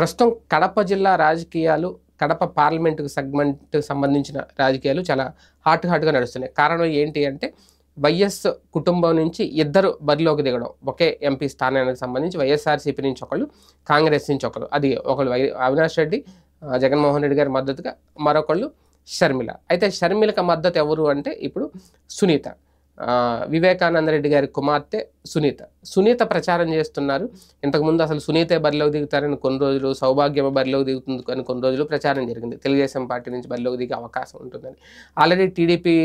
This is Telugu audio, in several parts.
ప్రస్తుతం కడప జిల్లా రాజకీయాలు కడప పార్లమెంటుకు సెగ్మెంట్ సంబంధించిన రాజకీయాలు చాలా హాట్ హాట్గా నడుస్తున్నాయి కారణం ఏంటి అంటే వైఎస్ కుటుంబం నుంచి ఇద్దరు బరిలోకి దిగడం ఒకే ఎంపీ స్థానానికి సంబంధించి వైఎస్ఆర్సీపీ నుంచి ఒకళ్ళు కాంగ్రెస్ నుంచి ఒకరు అది ఒకళ్ళు అవినాష్ రెడ్డి జగన్మోహన్ రెడ్డి గారి మద్దతుగా మరొకళ్ళు షర్మిల అయితే షర్మిలకు మద్దతు ఎవరు అంటే ఇప్పుడు సునీత వివేకానంద రెడ్డి గారి కుమార్తె సునీత సునీత ప్రచారం చేస్తున్నారు ఇంతకుముందు అసలు సునీతే బరిలోకి దిగుతారని కొన్ని రోజులు సౌభాగ్యం బరిలోకి దిగుతుంది అని కొన్ని రోజులు ప్రచారం జరిగింది తెలుగుదేశం పార్టీ నుంచి బరిలోకి దిగే అవకాశం ఉంటుందని ఆల్రెడీ టీడీపీ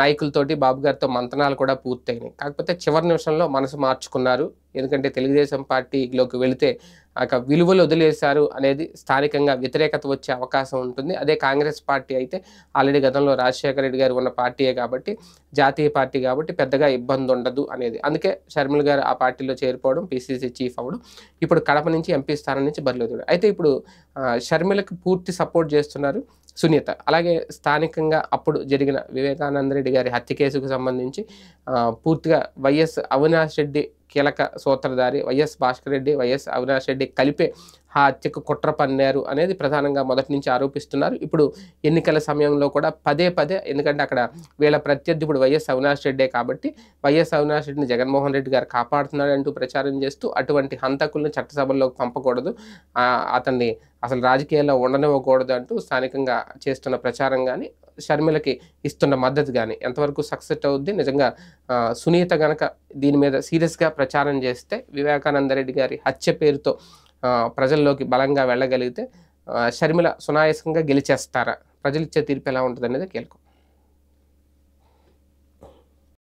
నాయకులతోటి బాబు గారితో మంతనాలు కూడా పూర్తయినాయి కాకపోతే చివరి నిమిషంలో మనసు మార్చుకున్నారు ఎందుకంటే తెలుగుదేశం పార్టీలోకి వెళితే ఒక విలువలు వదిలేశారు అనేది స్థానికంగా వ్యతిరేకత వచ్చే అవకాశం ఉంటుంది అదే కాంగ్రెస్ పార్టీ అయితే ఆల్రెడీ గతంలో రాజశేఖర రెడ్డి గారు ఉన్న పార్టీయే కాబట్టి జాతీయ పార్టీ కాబట్టి పెద్దగా ఇబ్బంది ఉండదు అనేది అందుకే షర్మిల్ గారు ఆ పార్టీలో చేరిపోవడం పిసిసి చీఫ్ అవ్వడం ఇప్పుడు కడప నుంచి ఎంపీ స్థానం నుంచి బదిలీ అయితే ఇప్పుడు షర్మిలకు పూర్తి సపోర్ట్ చేస్తున్నారు సునీత అలాగే స్థానికంగా అప్పుడు జరిగిన వివేకానంద రెడ్డి గారి హత్య కేసుకు సంబంధించి పూర్తిగా వైఎస్ అవినాష్ రెడ్డి కీలక సూత్రధారి వైఎస్ భాస్కర్ రెడ్డి వైఎస్ అవినాష్ రెడ్డి కలిపే ఆ హత్యకు కుట్ర పన్నారు అనేది ప్రధానంగా మొదటి నుంచి ఆరోపిస్తున్నారు ఇప్పుడు ఎన్నికల సమయంలో కూడా పదే పదే ఎందుకంటే అక్కడ వీళ్ళ ప్రత్యర్థి ఇప్పుడు వైఎస్ అవినాష్ రెడ్డే కాబట్టి వైఎస్ అవినాష్ రెడ్డిని జగన్మోహన్ రెడ్డి గారు కాపాడుతున్నాడు అంటూ ప్రచారం చేస్తూ అటువంటి హంతకులను చట్టసభల్లోకి పంపకూడదు అతన్ని అసలు రాజకీయాల్లో ఉండనివ్వకూడదు అంటూ స్థానికంగా చేస్తున్న ప్రచారం కానీ షర్మిలకి ఇస్తున్న మద్దతు కానీ ఎంతవరకు సక్సెస్ అవుద్ది నిజంగా సునీత గనక దీని మీద సీరియస్గా ప్రచారం చేస్తే వివేకానందరెడ్డి గారి హత్య పేరుతో ప్రజల్లోకి బలంగా వెళ్ళగలిగితే షర్మిల సునాయాసంగా గెలిచేస్తారా ప్రజలిచ్చే తీర్పు ఎలా ఉంటుంది అనేది కీలకం